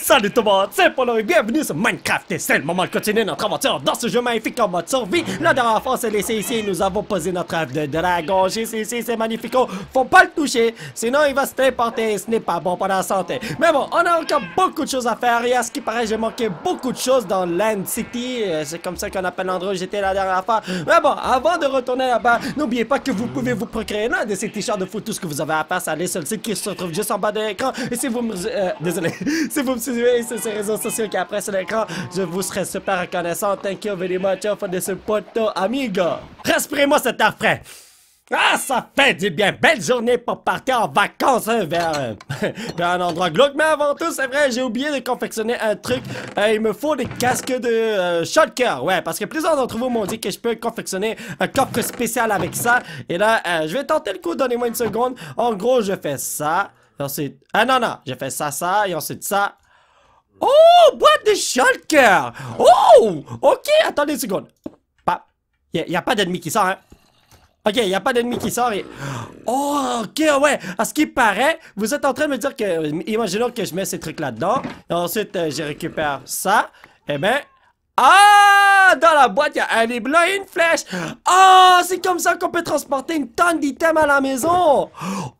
Salut tout le monde, c'est Polo et bienvenue sur Minecraft et c'est le moment de continuer notre aventure dans ce jeu magnifique en mode survie. La dernière fois, c'est laissé ici nous avons posé notre œuvre de dragon. J'ai ici, c'est magnifique. Oh, faut pas le toucher, sinon il va se téléporter et ce n'est pas bon pour la santé. Mais bon, on a encore beaucoup de choses à faire et à ce qui paraît, j'ai manqué beaucoup de choses dans Land City. Euh, c'est comme ça qu'on appelle l'endroit j'étais la dernière fois. Mais bon, avant de retourner là-bas, n'oubliez pas que vous pouvez vous procurer l'un de ces t-shirts de foot. Tout que vous avez à faire, c'est aller sur site qui se trouve juste en bas de l'écran. Et si vous me... Euh, désolé. si vous me sur ces réseaux sociaux qui après sur l'écran. Je vous serais super reconnaissant. Thank you very much for the support, amigo. Respirez-moi cet air frais. Ah, ça fait du bien! Belle journée pour partir en vacances hein, euh, vers, un endroit glauque. Mais avant tout, c'est vrai, j'ai oublié de confectionner un truc. Euh, il me faut des casques de euh, Ouais, parce que plusieurs d'entre vous m'ont dit que je peux confectionner un coffre spécial avec ça. Et là, euh, je vais tenter le coup, donnez-moi une seconde. En gros, je fais ça. Et ensuite... Ah non, non, je fais ça, ça, et ensuite ça. Oh, boîte de shulker Oh, ok, attendez une seconde. Pas... Il n'y a, pas d'ennemi qui sort, hein. Ok, il a pas d'ennemi qui sort et... Oh, ok, ouais. À ce qui paraît, vous êtes en train de me dire que... Euh, imaginons que je mets ces trucs là-dedans. Et ensuite, euh, je récupère ça. Et eh ben, ah! Dans la boîte, il y a un blanc et une flèche! Ah! c'est comme ça qu'on peut transporter une tonne d'items à la maison!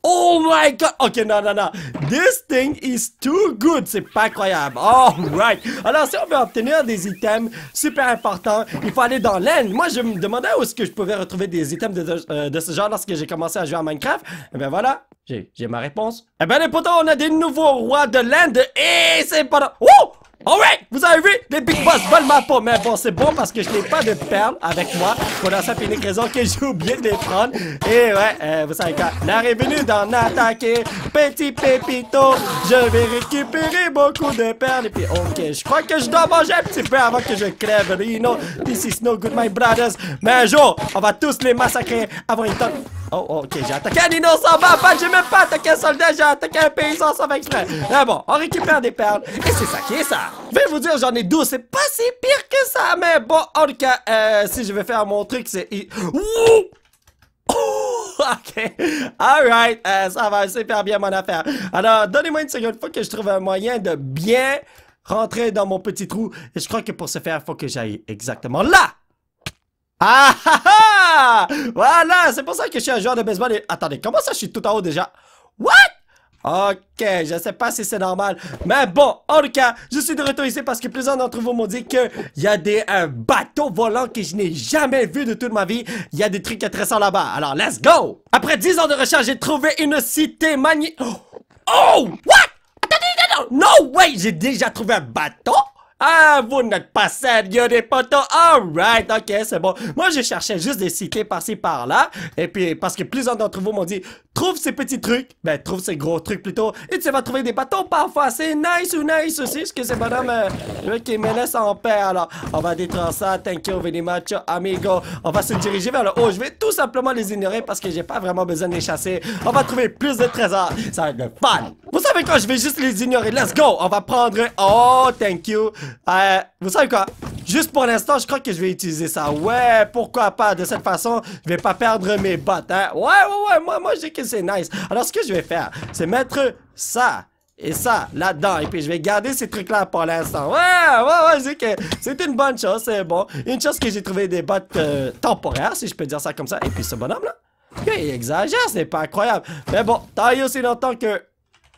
Oh my god! Ok, non, non, non. This thing is too good! C'est pas incroyable Alright! Alors, si on veut obtenir des items super importants, il faut aller dans l'end, Moi, je me demandais où est-ce que je pouvais retrouver des items de, ce genre lorsque j'ai commencé à jouer à Minecraft. Et eh bien voilà, j'ai ma réponse. Et eh ben les potos, on a des nouveaux rois de l'Inde et c'est pas... Oh oui vous avez vu les Big Boss volent ma peau, mais bon, c'est bon parce que je n'ai pas de perles avec moi pour la simple raison que j'ai oublié de les prendre. Et ouais, euh, vous savez quoi, l'heure est venue d'en attaquer, petit pépito, je vais récupérer beaucoup de perles. Et puis, ok, je crois que je dois manger un petit peu avant que je crève, know This is no good, my brothers. Mais un jour, on va tous les massacrer avant une temps. Oh, oh, ok, j'ai attaqué un innocent pas, j'ai même pas attaqué un soldat, j'ai attaqué un paysan sans exprès. Mais ah bon, on récupère des perles, et c'est ça qui est ça. Je vais vous dire, j'en ai 12, c'est pas si pire que ça, mais bon, en tout cas, euh, si je vais faire mon truc, c'est... ok. Alright. Euh, ça va super bien, mon affaire. Alors, donnez-moi une seconde faut que je trouve un moyen de bien rentrer dans mon petit trou. Et je crois que pour ce faire, faut que j'aille exactement là. Ah, ah, ah Voilà, c'est pour ça que je suis un joueur de baseball et... Attendez, comment ça je suis tout en haut déjà What Ok, je sais pas si c'est normal, mais bon, en tout cas, je suis de retour ici parce que plusieurs d'entre vous m'ont dit que y a des un euh, bateau volant que je n'ai jamais vu de toute ma vie. Il y a des trucs intéressants là-bas, alors let's go Après 10 ans de recherche, j'ai trouvé une cité magnifique... Oh! oh! What? Attendez, attendez, no way! J'ai déjà trouvé un bateau? Ah, vous n'êtes pas sérieux des potos. Alright, ok, c'est bon. Moi, je cherchais juste des cités par-ci, par-là. Et puis, parce que plusieurs d'entre vous m'ont dit, trouve ces petits trucs. Ben, trouve ces gros trucs plutôt. Et tu vas trouver des bâtons parfois. C'est nice ou nice aussi. Ce que c'est madame euh, qui me laisse en paix. Alors, on va détruire ça. Thank you very much, amigo. On va se diriger vers le haut. Je vais tout simplement les ignorer parce que j'ai pas vraiment besoin de les chasser. On va trouver plus de trésors. Ça va être fun. Vous savez quoi? Je vais juste les ignorer. Let's go. On va prendre... Oh, thank you. Euh, vous savez quoi? Juste pour l'instant, je crois que je vais utiliser ça. Ouais, pourquoi pas? De cette façon, je vais pas perdre mes bottes, hein? Ouais, ouais, ouais, moi, moi, je dis que c'est nice. Alors, ce que je vais faire, c'est mettre ça et ça là-dedans. Et puis, je vais garder ces trucs-là pour l'instant. Ouais, ouais, ouais, je dis que c'est une bonne chose, c'est bon. Une chose que j'ai trouvé des bottes euh, temporaires, si je peux dire ça comme ça. Et puis, ce bonhomme-là, il exagère, c'est pas incroyable. Mais bon, tant aussi longtemps que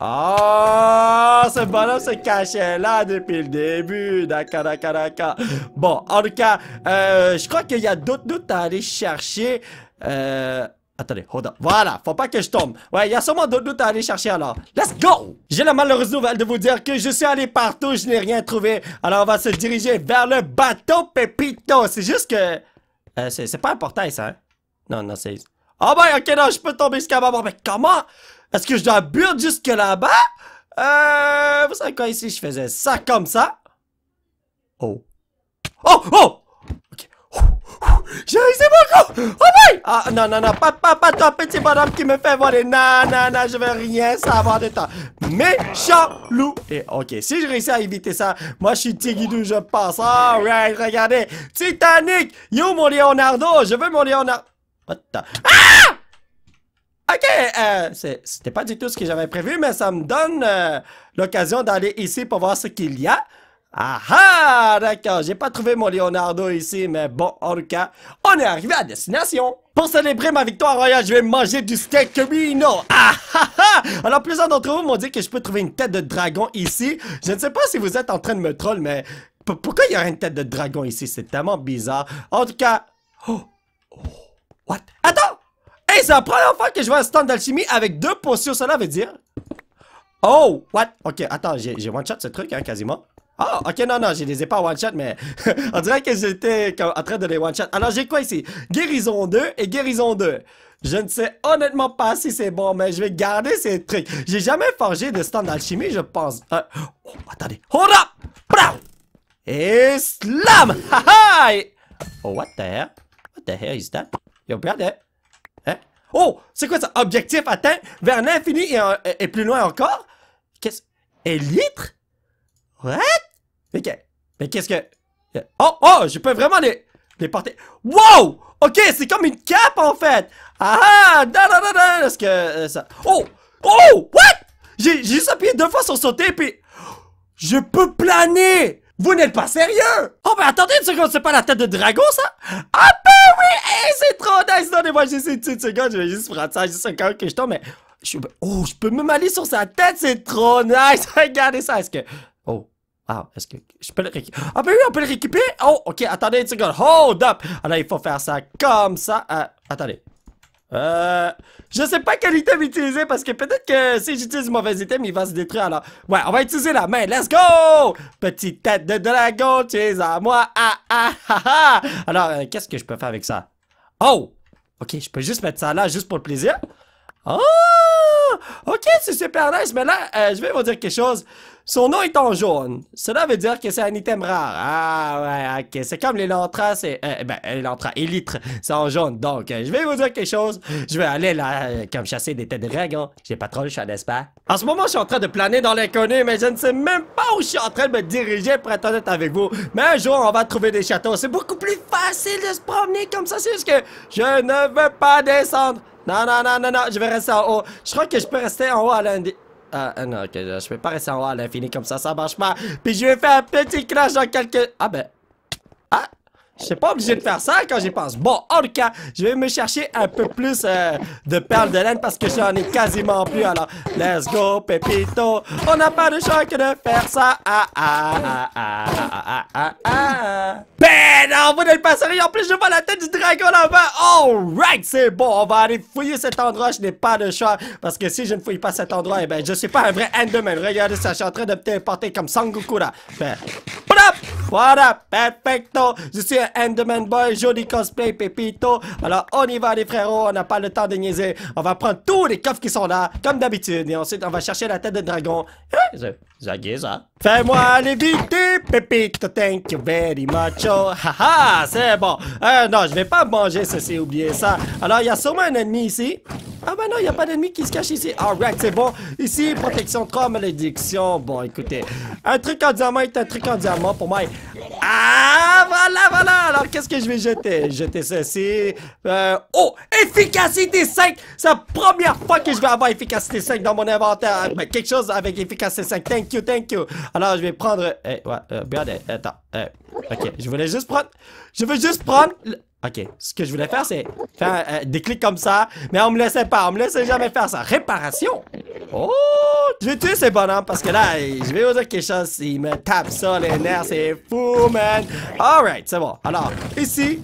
ah, ce bonhomme se cachait là depuis le début. D'accord, d'accord, d'accord. Bon, en tout cas, euh, je crois qu'il y a d'autres doutes à aller chercher. Euh... Attendez, hold up. Voilà, faut pas que je tombe. Ouais, il y a sûrement d'autres doutes à aller chercher alors. Let's go! J'ai la malheureuse nouvelle de vous dire que je suis allé partout, je n'ai rien trouvé. Alors on va se diriger vers le bateau Pépito. C'est juste que... Euh, c'est pas important ça, hein? Non, non, c'est... Oh bah, ok, non, je peux tomber jusqu'à ma mort. Mais comment? Est-ce que je dois build jusque là-bas? Euh, vous savez quoi, ici, je faisais ça comme ça. Oh. Oh, oh! Ok. J'ai réussi mon coup! Oh boy! Ah, non, non, non, pas, pas, pas ton petit bonhomme qui me fait voler. Non, non, non, je veux rien savoir de toi. Méchant loup! Et eh, ok, si je réussis à éviter ça, moi je suis Tigidou, je passe. Alright, regardez. Titanic! Yo, mon Leonardo! Je veux mon Leonardo. What Ah! OK, euh, c'était pas du tout ce que j'avais prévu, mais ça me donne euh, l'occasion d'aller ici pour voir ce qu'il y a. Ah ah, d'accord, j'ai pas trouvé mon Leonardo ici, mais bon, en tout cas, on est arrivé à destination. Pour célébrer ma victoire royale, je vais manger du steak Camino. Ah ah, ah. Alors plusieurs d'entre vous m'ont dit que je peux trouver une tête de dragon ici. Je ne sais pas si vous êtes en train de me troll, mais pourquoi il y aurait une tête de dragon ici? C'est tellement bizarre. En tout cas... Oh! oh. What? Attends! Hey, c'est la première fois que je vois un stand d'alchimie avec deux potions, cela veut dire... Oh, what? Ok, attends, j'ai one-shot ce truc, hein, quasiment. Ah, ok, non, non, je les ai pas one-shot, mais on dirait que j'étais en train de les one-shot. Alors, j'ai quoi ici? Guérison 2 et guérison 2. Je ne sais honnêtement pas si c'est bon, mais je vais garder ces trucs. J'ai jamais forgé de stand d'alchimie, je pense. Euh, oh, attendez. Hold up! Brow! Et slam! Oh, what the hell? What the hell is that? Yo, brother! Oh, c'est quoi ça? Objectif atteint vers l'infini et, plus loin encore? Qu'est-ce... Élytre? What? Mais qu'est-ce que... Oh, oh, je peux vraiment les, les porter... Wow! Ok, c'est comme une cape en fait! Ah, ah! da ce que euh, Oh! Oh! What? J'ai juste appuyé deux fois sur sauter puis... Je peux planer! Vous n'êtes pas sérieux! Oh ben attendez une seconde, c'est pas la tête de dragon ça? Ah ben! Eh c'est trop nice! Non, moi, je une seconde, je vais juste prendre ça, juste un quand que je mais. Je, oh, je peux même aller sur sa tête, c'est trop nice! Regardez ça, est-ce que. Oh. Ah, est-ce que je peux le récupérer? Ah, ben oui, on peut le récupérer! Oh, ok, attendez une seconde. Hold up! Alors, il faut faire ça comme ça. Hein. attendez. Euh, je sais pas quel item utiliser parce que peut-être que si j'utilise mauvais item, il va se détruire alors. Ouais, on va utiliser la main. Let's go! Petite tête de dragon, tu es à moi. Ah, ah, ah, ah. Alors, euh, qu'est-ce que je peux faire avec ça? Oh! Ok, je peux juste mettre ça là juste pour le plaisir. Oh! Ok, c'est super nice, mais là, euh, je vais vous dire quelque chose. Son nom est en jaune. Cela veut dire que c'est un item rare. Ah ouais, ok. C'est comme les lantras, c'est... Euh, ben, euh, les lantras, c'est en jaune. Donc, euh, je vais vous dire quelque chose. Je vais aller là, euh, comme chasser des têtes de dragon. J'ai pas trop le choix, n'est-ce pas? En ce moment, je suis en train de planer dans l'inconnu, mais je ne sais même pas où je suis en train de me diriger pour être honnête avec vous. Mais un jour, on va trouver des châteaux. C'est beaucoup plus facile de se promener comme ça. C'est juste que je ne veux pas descendre. Non, non, non, non, non, je vais rester en haut. Je crois que je peux rester en haut à lundi. Ah, ah, non, ok, je vais pas rester en haut à l'infini comme ça, ça marche pas. Puis je vais faire un petit crash dans quelques... Ah ben, je suis pas obligé de faire ça quand j'y pense. Bon, en tout cas, je vais me chercher un peu plus euh, de perles de laine parce que j'en ai quasiment plus. Alors, let's go, Pepito On n'a pas de choix que de faire ça. Ah, ah, ah, ah, ah, ah, ah, ah. Ben non, vous n'êtes pas sérieux. En plus, je vois la tête du dragon là-bas. Alright, c'est bon. On va aller fouiller cet endroit. Je n'ai pas de choix parce que si je ne fouille pas cet endroit, eh ben, je suis pas un vrai Enderman. Regardez ça, je suis en train de me téléporter comme Sangoku là. Ben, voilà, perfecto. Je suis un Enderman Boy, joli cosplay, Pepito. Alors, on y va, les frérots, on n'a pas le temps de niaiser. On va prendre tous les coffres qui sont là, comme d'habitude, et ensuite, on va chercher la tête de dragon. Fais-moi l'éviter, pépite, thank you very much. haha, oh. c'est bon. Euh, non, je vais pas manger ceci, Oublier ça. Alors, il y a sûrement un ennemi ici. Ah bah ben non, il n'y a pas d'ennemi qui se cache ici. Alright, c'est bon. Ici, protection 3, malédiction. Bon, écoutez. Un truc en diamant est un truc en diamant pour moi. Ah, voilà, voilà. Alors, qu'est-ce que je vais jeter? Jeter ceci. Euh, oh, efficacité 5. C'est la première fois que je vais avoir efficacité 5 dans mon inventaire. Ben, quelque chose avec efficacité 5. Thank you, thank you. Alors, je vais prendre... Eh, ouais, euh, regardez, attends. Euh, ok, je voulais juste prendre... Je veux juste prendre... Ok, ce que je voulais faire, c'est faire euh, des clics comme ça, mais on me laissait pas, on me laissait jamais faire ça. Réparation! Oh! Je vais tuer ces bonhommes parce que là, je vais vous dire quelque chose, ils me tapent ça les nerfs, c'est fou, man! Alright, c'est bon. Alors, ici,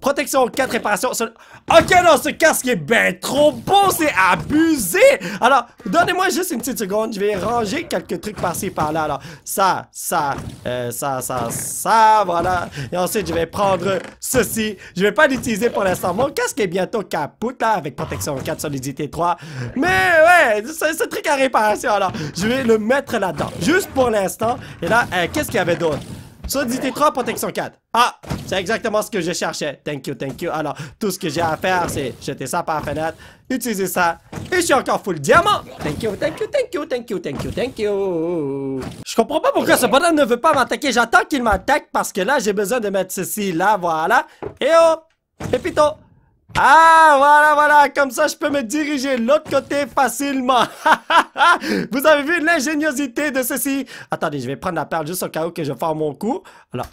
Protection 4, réparation. Ok, non, ce casque est bien trop beau, c'est abusé! Alors, donnez-moi juste une petite seconde, je vais ranger quelques trucs par-ci par-là. Alors, ça, ça, euh, ça, ça, ça, voilà. Et ensuite, je vais prendre ceci. Je vais pas l'utiliser pour l'instant. Mon casque est bientôt capote, là, avec protection 4, solidité 3. Mais ouais, ce, truc à réparation, alors, je vais le mettre là-dedans. Juste pour l'instant. Et là, euh, qu'est-ce qu'il y avait d'autre? Solidité 3, protection 4. Ah! C'est exactement ce que je cherchais. Thank you, thank you. Alors, tout ce que j'ai à faire, c'est jeter ça par la fenêtre, utiliser ça, et je suis encore full diamant. Thank you, thank you, thank you, thank you, thank you, thank you. Je comprends pas pourquoi ce bonhomme ne veut pas m'attaquer. J'attends qu'il m'attaque parce que là, j'ai besoin de mettre ceci là, voilà. Et oh, pépito. Ah, voilà, voilà, comme ça je peux me diriger l'autre côté facilement. Vous avez vu l'ingéniosité de ceci. Attendez, je vais prendre la perle juste au cas où que je forme mon coup. Alors,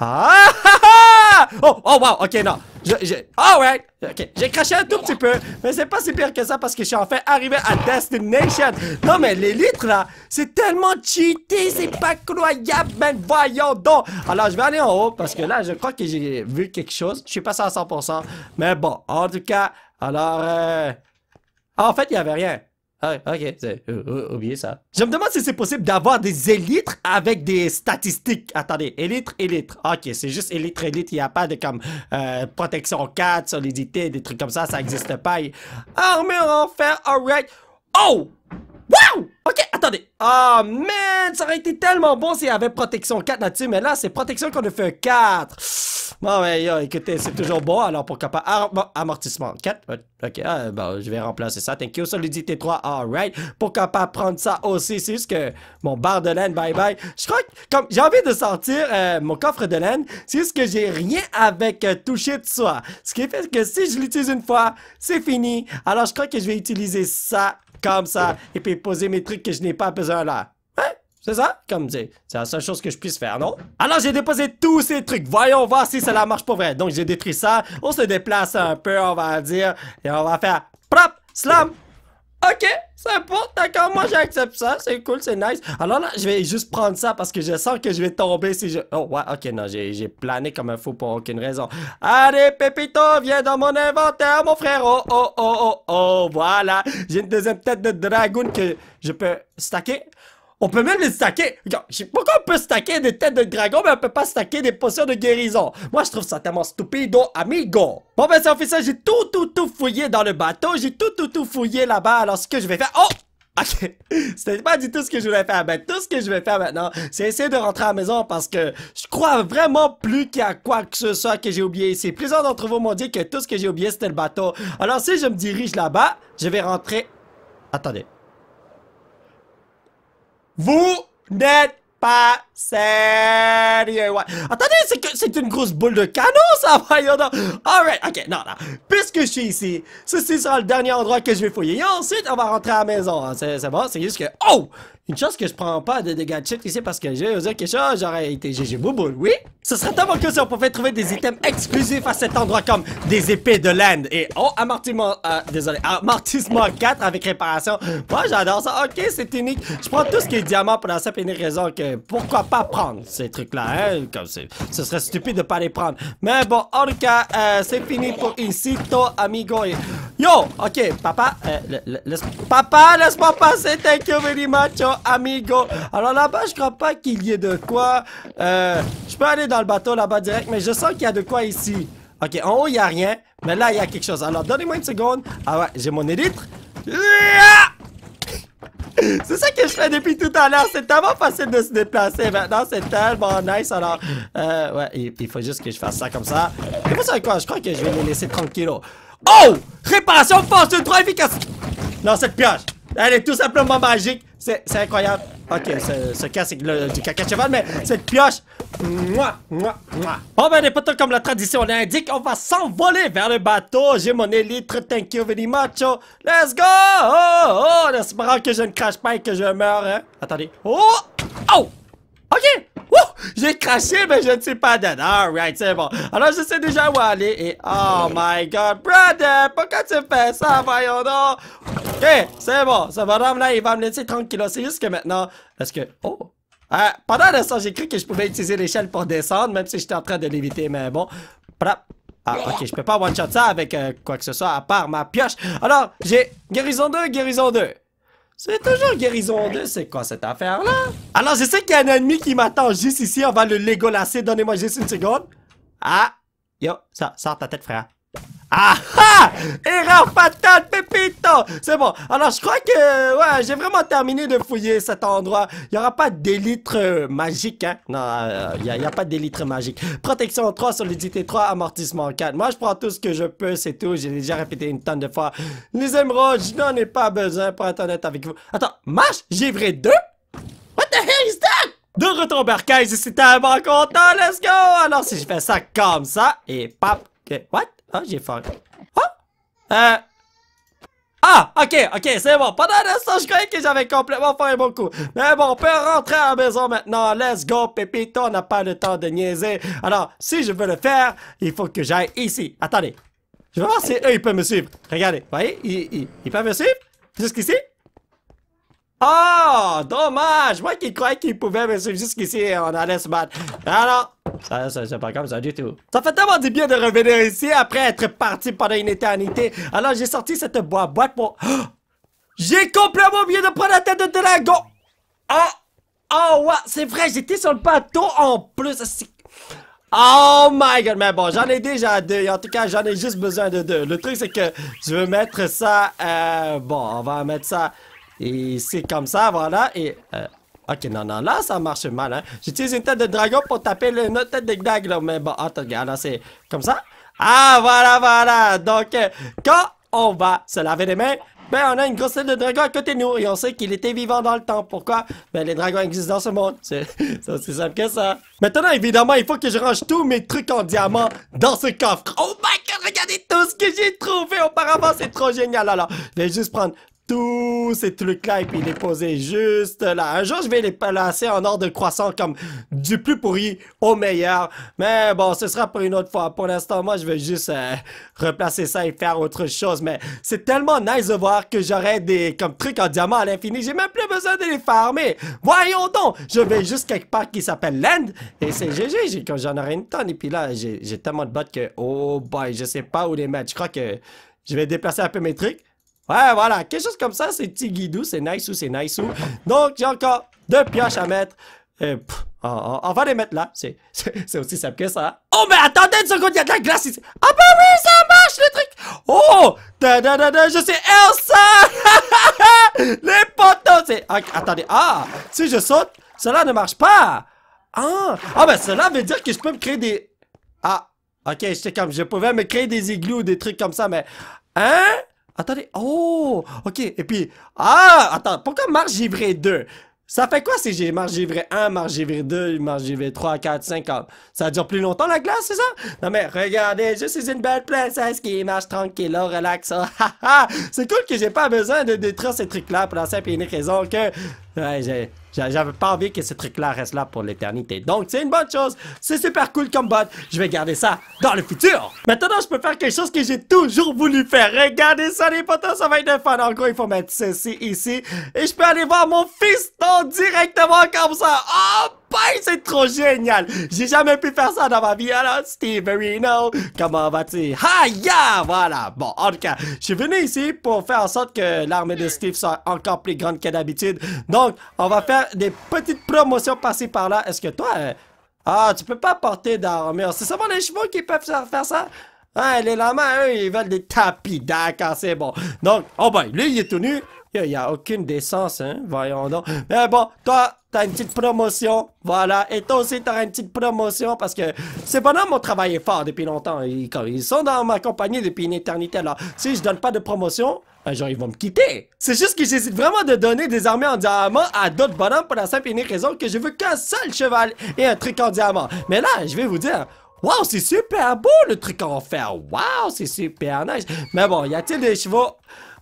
ah! Oh, oh wow, ok, non. J'ai... Ah ouais. Ok, j'ai craché un tout petit peu, mais c'est pas si pire que ça parce que je suis enfin arrivé à Destination! Non mais les litres là, c'est tellement cheaté, c'est pas croyable, mais voyons donc! Alors je vais aller en haut parce que là je crois que j'ai vu quelque chose, je suis passé à 100%, mais bon, en tout cas, alors ah, en fait il y avait rien. Ah, ok, euh, euh, oubliez ça. Je me demande si c'est possible d'avoir des élytres avec des statistiques. Attendez, élytres, élytres. Ok, c'est juste élytres, élytres. Il n'y a pas de comme euh, protection 4, solidité, des trucs comme ça. Ça n'existe pas. Armure en fer, alright. Oh! Wow! Ok, attendez. oh, man, ça aurait été tellement bon s'il y avait protection 4 là-dessus, mais là, c'est protection qu'on a fait 4. Bon, mais ben, écoutez, c'est toujours bon, alors pourquoi pas. amortissement 4. Ok, ah, je vais remplacer ça. Thank you, solidité 3, alright. Pourquoi pas prendre ça aussi, c'est juste que mon bar de laine, bye bye. Je crois que, comme, j'ai envie de sortir euh, mon coffre de laine, c'est juste que j'ai rien avec touché toucher de soi. Ce qui fait que si je l'utilise une fois, c'est fini. Alors, je crois que je vais utiliser ça comme ça, et puis poser mes trucs que je n'ai pas besoin là. Hein? C'est ça? Comme c'est la seule chose que je puisse faire, non? Alors j'ai déposé tous ces trucs. Voyons voir si cela marche pour vrai. Donc j'ai détruit ça. On se déplace un peu, on va dire. Et on va faire prop, slam, Ok, ça importe, d'accord, moi j'accepte ça, c'est cool, c'est nice. Alors là, je vais juste prendre ça parce que je sens que je vais tomber si je... Oh ouais, ok, non, j'ai plané comme un fou pour aucune raison. Allez, Pépito, viens dans mon inventaire, mon frère. Oh, oh, oh, oh, oh, voilà. J'ai une deuxième tête de dragon que je peux stacker. On peut même les stacker. Pourquoi on peut stacker des têtes de dragon, mais on peut pas stacker des potions de guérison? Moi, je trouve ça tellement stupido, oh, amigo. Bon, ben, c'est ça, J'ai tout, tout, tout fouillé dans le bateau. J'ai tout, tout, tout fouillé là-bas. Alors, ce que je vais faire... Oh! Ok, c'était pas du tout ce que je voulais faire. mais ben, tout ce que je vais faire maintenant, c'est essayer de rentrer à la maison parce que je crois vraiment plus qu'il y a quoi que ce soit que j'ai oublié ici. Plusieurs d'entre vous m'ont dit que tout ce que j'ai oublié, c'était le bateau. Alors, si je me dirige là-bas, je vais rentrer... Attendez, Vous n'êtes pas sérieux, Attendez, c'est que c'est une grosse boule de canon, ça, voyons Alright, ok, non, non. Puisque je suis ici, ceci sera le dernier endroit que je vais fouiller. Et ensuite, on va rentrer à la maison, hein, c'est bon, c'est juste que... Oh! Une chose que je prends pas de dégâts de shit ici parce que j'ai osé quelque chose, j'aurais été GG Bouboule, oui? Ce serait tellement que si on pouvait trouver des items exclusifs à cet endroit comme des épées de land et oh, amortissement, euh, désolé, amortissement 4 avec réparation. Moi, j'adore ça, ok, c'est unique. Je prends tout ce qui est diamant pour la simple et raison que pourquoi pas prendre ces trucs-là, hein? Comme c'est, ce serait stupide de pas les prendre. Mais bon, en tout cas, euh, c'est fini pour ici, to amigo. Yo, ok, papa, euh, papa, laisse-moi passer, thank you very much, oh, amigo. Alors là-bas, je crois pas qu'il y ait de quoi. Euh, je peux aller dans le bateau là-bas direct, mais je sens qu'il y a de quoi ici. Ok, en haut, il n'y a rien, mais là, il y a quelque chose. Alors, donnez-moi une seconde. Ah ouais, j'ai mon élytre. C'est ça que je fais depuis tout à l'heure. C'est tellement facile de se déplacer maintenant. C'est tellement nice. Alors, euh, ouais, il, faut juste que je fasse ça comme ça. Et vous savez quoi? Je crois que je vais me laisser tranquille. Oh! Réparation force de 3 efficace! Non, cette pioche, elle est tout simplement magique. C'est incroyable. Ok, ce, cas c'est du caca cheval, mais cette pioche. Moi, moi, moi. Bon, ben, les potes, comme la tradition l'indique, on va s'envoler vers le bateau. J'ai mon élite. Thank you very much. Oh. Let's go. Oh, oh, oh que je ne crache pas et que je meurs Hein. Attendez. Oh, oh. Ok. J'ai craché, mais je ne suis pas dedans. Alright, c'est bon. Alors, je sais déjà où aller et... Oh my God, brother! Pourquoi tu fais ça, voyons donc? Ok, c'est bon. Ce bonhomme-là, il va me laisser tranquille. C'est juste que maintenant... parce que... Oh! Euh, pendant l'instant, j'ai cru que je pouvais utiliser l'échelle pour descendre, même si j'étais en train de l'éviter, mais bon. Prap. Ah, ok, je peux pas one-shot ça avec euh, quoi que ce soit, à part ma pioche. Alors, j'ai guérison 2, guérison 2. C'est toujours guérison de c'est quoi cette affaire-là? Alors, je sais qu'il y a un ennemi qui m'attend juste ici, on va le légolasser, donnez-moi juste une seconde. Ah! Yo, ça, sort ta tête, frère. Ah, ah Erreur fatale, Pépito! C'est bon. Alors, je crois que, ouais, j'ai vraiment terminé de fouiller cet endroit. Il n'y aura pas d'élitres euh, magique, hein? Non, euh, il n'y a, pas d'élitres magique. Protection 3, solidité 3, amortissement 4. Moi, je prends tout ce que je peux, c'est tout. J'ai déjà répété une tonne de fois. Les émeraudes, je n'en ai pas besoin pour être honnête avec vous. Attends, marche? J'ai vrai deux What the hell is that? De retour au c'est un bon content, let's go! Alors, si je fais ça comme ça, et pap... What? Ah, j'ai faim. Ah! Euh... Ah, ok, ok, c'est bon. Pendant l'instant, je croyais que j'avais complètement faim mon coup. Mais bon, on peut rentrer à la maison maintenant. Let's go, pépito on n'a pas le temps de niaiser. Alors, si je veux le faire, il faut que j'aille ici. Attendez. Je vais voir si eux, ils peuvent me suivre. Regardez, voyez, ils, ils peuvent me suivre. Jusqu'ici. Oh, dommage! Moi qui croyais qu'il pouvait, mais c'est jusqu'ici on allait se battre. Alors, ça, ça c'est pas comme ça du tout. Ça fait tellement du bien de revenir ici après être parti pendant une éternité. Alors, j'ai sorti cette boîte pour... J'ai complètement oublié de prendre la tête de dragon! Ah! Oh, ouais, c'est vrai, j'étais sur le bateau en plus. Oh my god, mais bon, j'en ai déjà deux. en tout cas, j'en ai juste besoin de deux. Le truc, c'est que je veux mettre ça... Euh, bon, on va mettre ça... Et c'est comme ça, voilà. Et. Euh, ok, non, non, là, ça marche mal, hein. J'utilise une tête de dragon pour taper le, tête de dag, Mais bon, attends, regarde, c'est comme ça. Ah, voilà, voilà. Donc, euh, quand on va se laver les mains, ben, on a une grosse tête de dragon à côté de nous et on sait qu'il était vivant dans le temps. Pourquoi? Ben, les dragons existent dans ce monde. C'est aussi simple que ça. Maintenant, évidemment, il faut que je range tous mes trucs en diamant dans ce coffre. Oh my god, regardez tout ce que j'ai trouvé auparavant. C'est trop génial. Alors, je vais juste prendre tous ces trucs-là et puis les poser juste là. Un jour, je vais les placer en ordre croissant comme du plus pourri au meilleur. Mais bon, ce sera pour une autre fois. Pour l'instant, moi, je vais juste euh, replacer ça et faire autre chose. Mais c'est tellement nice de voir que j'aurai des comme trucs en diamant à l'infini. J'ai même plus besoin de les farmer. Voyons donc! Je vais juste quelque part qui s'appelle Land et c'est GG. Quand j'en aurai une tonne et puis là, j'ai tellement de bottes que... Oh boy, je sais pas où les mettre. Je crois que je vais déplacer un peu mes trucs. Ouais, voilà, quelque chose comme ça, c'est petit guidou, c'est nice ou c'est nice ou. Donc, j'ai encore deux pioches à mettre. Et, euh, pff, on, va les mettre là. C'est aussi simple que ça. Oh, mais attendez une seconde, il y a de la glace ici. Ah, bah oui, ça marche le truc. Oh, da, da, da, da je suis Elsa. les potos, c'est... Ah, attendez, ah, si je saute, cela ne marche pas. Ah, ah ben cela veut dire que je peux me créer des... Ah, ok, j'étais comme, je pouvais me créer des igloos ou des trucs comme ça, mais... Hein? Attendez. Oh! OK. Et puis. Ah! Attends. Pourquoi marche givré 2? Ça fait quoi si j'ai marche givré 1, marche givré 2, marche givré 3, 4, 5? Ça dure plus longtemps la glace, c'est ça? Non mais regardez, je suis une belle princesse qui marche tranquille, relax. c'est cool que j'ai pas besoin de détruire ces trucs-là pour la simple et unique raison que. Ouais, j'ai. J'avais pas envie que ce truc-là reste là pour l'éternité. Donc, c'est une bonne chose. C'est super cool comme bot. Je vais garder ça dans le futur. Maintenant, je peux faire quelque chose que j'ai toujours voulu faire. Regardez ça, les potes. ça va être de fun. En gros, il faut mettre ceci ici. Et je peux aller voir mon fiston directement comme ça. Hop! c'est trop génial! J'ai jamais pu faire ça dans ma vie, alors Steve Marino, comment vas-tu? il Voilà, bon, en tout cas, je suis venu ici pour faire en sorte que l'armée de Steve soit encore plus grande que d'habitude. Donc, on va faire des petites promotions passées par là. Est-ce que toi... Euh, ah, tu peux pas porter d'armure. C'est seulement les chevaux qui peuvent faire ça? Ouais, ah, les lamas, eux, ils veulent des tapis. D'accord, c'est bon. Donc, oh ben, lui, il est tout nu. Il y a, aucune décence, hein, voyons donc. Mais bon, toi, T'as une petite promotion. Voilà. Et toi aussi, t'auras une petite promotion parce que ces bonhommes ont travaillé fort depuis longtemps. Ils, sont dans ma compagnie depuis une éternité. Alors, si je donne pas de promotion, un ben, jour, ils vont me quitter. C'est juste que j'hésite vraiment de donner des armées en diamant à d'autres bonhommes pour la simple et unique raison que je veux qu'un seul cheval et un truc en diamant. Mais là, je vais vous dire, waouh, c'est super beau le truc en fer. Waouh, c'est super nice. Mais bon, y a-t-il des chevaux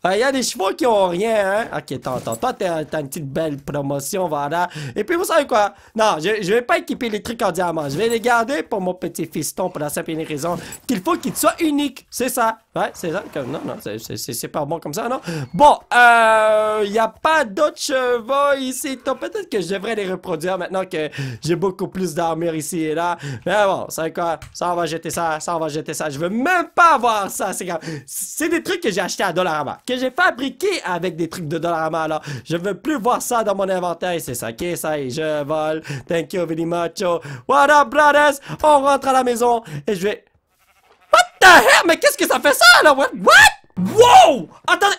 ah, il y a des chevaux qui ont rien, hein. Ok, t'entends. Toi, t'as une petite belle promotion, voilà. Et puis, vous savez quoi? Non, je, je vais pas équiper les trucs en diamant. Je vais les garder pour mon petit fiston pour la simple raison qu'il faut qu'il soit unique. C'est ça. Ouais, c'est ça. Non, non, c'est pas bon comme ça, non? Bon, euh, y a pas d'autres chevaux ici. Peut-être que je devrais les reproduire maintenant que j'ai beaucoup plus d'armure ici et là. Mais bon, savez quoi? Ça, on va jeter ça. Ça, on va jeter ça. Je veux même pas avoir ça. C'est des trucs que j'ai acheté à Dollarama j'ai fabriqué avec des trucs de Dollarama, là. Je veux plus voir ça dans mon inventaire. C'est ça, ok, ça, et je vole. Thank you very much. Oh. What up, brothers? On rentre à la maison et je vais... What the hell? Mais qu'est-ce que ça fait ça, là? What? What? Wow! Attendez...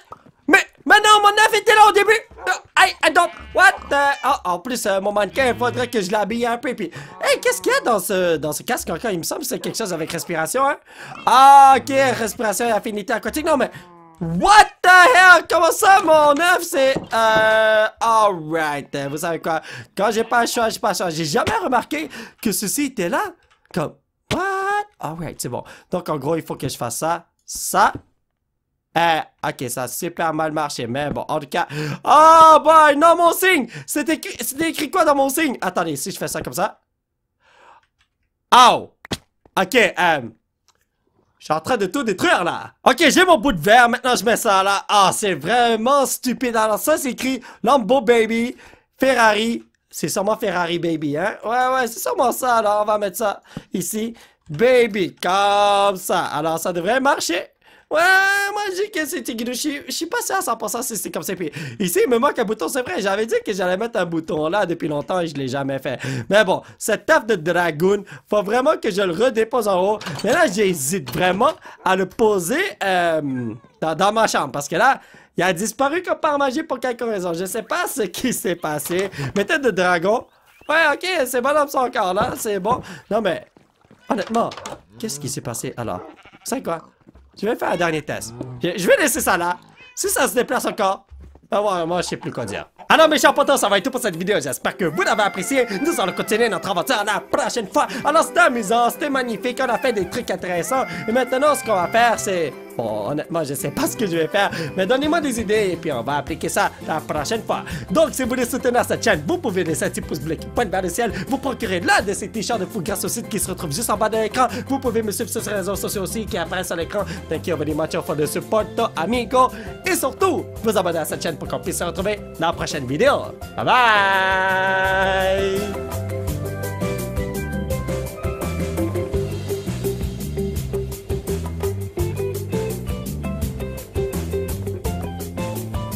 Mais, maintenant, mon œuf était là au début! Euh, hey, donc, what the... Oh, en plus, euh, mon mannequin, il faudrait que je l'habille un peu, puis... Hey, qu'est-ce qu'il y a dans ce, dans ce casque encore? Il me semble que c'est quelque chose avec respiration, hein? Ah, ok, respiration et affinité aquatique, non, mais... What ah, comment ça, mon œuf, c'est... Euh... Alright, vous savez quoi? Quand j'ai pas le choix, j'ai pas le choix. J'ai jamais remarqué que ceci était là. Comme... What? Alright, c'est bon. Donc, en gros, il faut que je fasse ça. Ça. Eh, ok, ça a super mal marché, mais bon, en tout cas... Oh, boy, non, mon signe! C'était écrit... écrit quoi dans mon signe? Attendez, si je fais ça comme ça... Oh! Ok, euh... Je suis en train de tout détruire, là! Ok, j'ai mon bout de verre, maintenant je mets ça là. Ah, c'est vraiment stupide. Alors ça, c'est écrit Lambo Baby, Ferrari. C'est sûrement Ferrari Baby, hein? Ouais, ouais, c'est sûrement ça, alors on va mettre ça ici. Baby, comme ça. Alors ça devrait marcher. Ouais, moi j'ai que c'est Je suis pas sûr à 100% si c'est comme ça. Puis ici, il me manque un bouton, c'est vrai. J'avais dit que j'allais mettre un bouton là depuis longtemps et je l'ai jamais fait. Mais bon, cette taffe de dragon faut vraiment que je le redépose en haut. Mais là, j'hésite vraiment à le poser euh, dans, ma chambre parce que là, il a disparu comme par magie pour quelque raison. Je sais pas ce qui s'est passé. Mais tête de dragon. Ouais, ok, c'est bon son encore là, c'est bon. Non mais, honnêtement, qu'est-ce qui s'est passé alors? C'est quoi? Je vais faire un dernier test. Je vais laisser ça là. Si ça se déplace encore, ben moi je sais plus quoi dire. Alors mes chers potos, ça va être tout pour cette vidéo. J'espère que vous l'avez apprécié. Nous allons continuer notre aventure la prochaine fois. Alors c'était amusant, c'était magnifique, on a fait des trucs intéressants. Et maintenant ce qu'on va faire c'est... Bon, honnêtement, je sais pas ce que je vais faire, mais donnez-moi des idées et puis on va appliquer ça la prochaine fois. Donc, si vous voulez soutenir cette chaîne, vous pouvez laisser un petit pouce bleu qui pointe vers le ciel, vous procurez' l'un de ces t-shirts de fou grâce au site qui se retrouve juste en bas de l'écran. Vous pouvez me suivre sur les réseaux sociaux aussi qui apparaissent à l'écran. Thank you very much for the support, amigo. Et surtout, vous abonner à cette chaîne pour qu'on puisse se retrouver dans la prochaine vidéo. Bye bye!